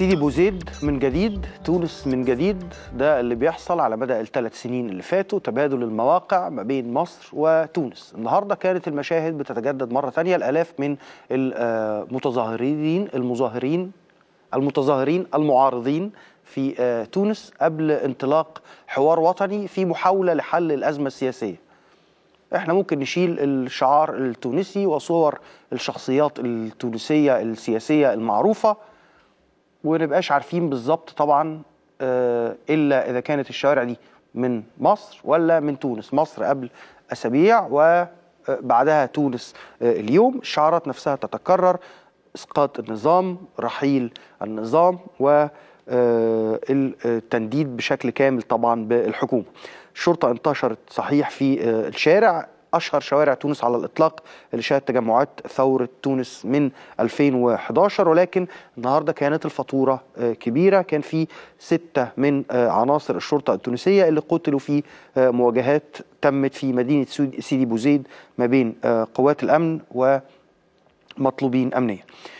سيدي بوزيد من جديد تونس من جديد ده اللي بيحصل على مدى الثلاث سنين اللي فاتوا تبادل المواقع ما بين مصر وتونس النهارده كانت المشاهد بتتجدد مره ثانيه الالاف من المتظاهرين المظاهرين المتظاهرين المعارضين في آه، تونس قبل انطلاق حوار وطني في محاوله لحل الازمه السياسيه احنا ممكن نشيل الشعار التونسي وصور الشخصيات التونسيه السياسيه المعروفه ونبقاش عارفين بالظبط طبعا آه، الا اذا كانت الشوارع دي من مصر ولا من تونس مصر قبل اسابيع وبعدها آه، تونس آه، اليوم الشعارات نفسها تتكرر اسقاط النظام رحيل النظام و التنديد بشكل كامل طبعا بالحكومه الشرطه انتشرت صحيح في الشارع اشهر شوارع تونس على الاطلاق اللي شهدت تجمعات ثوره تونس من 2011 ولكن النهارده كانت الفاتوره آه، كبيره كان في سته من آه، عناصر الشرطه التونسيه اللي قتلوا في آه، مواجهات تمت في مدينه سيدي بوزيد ما بين قوات الامن ومطلوبين امنيا.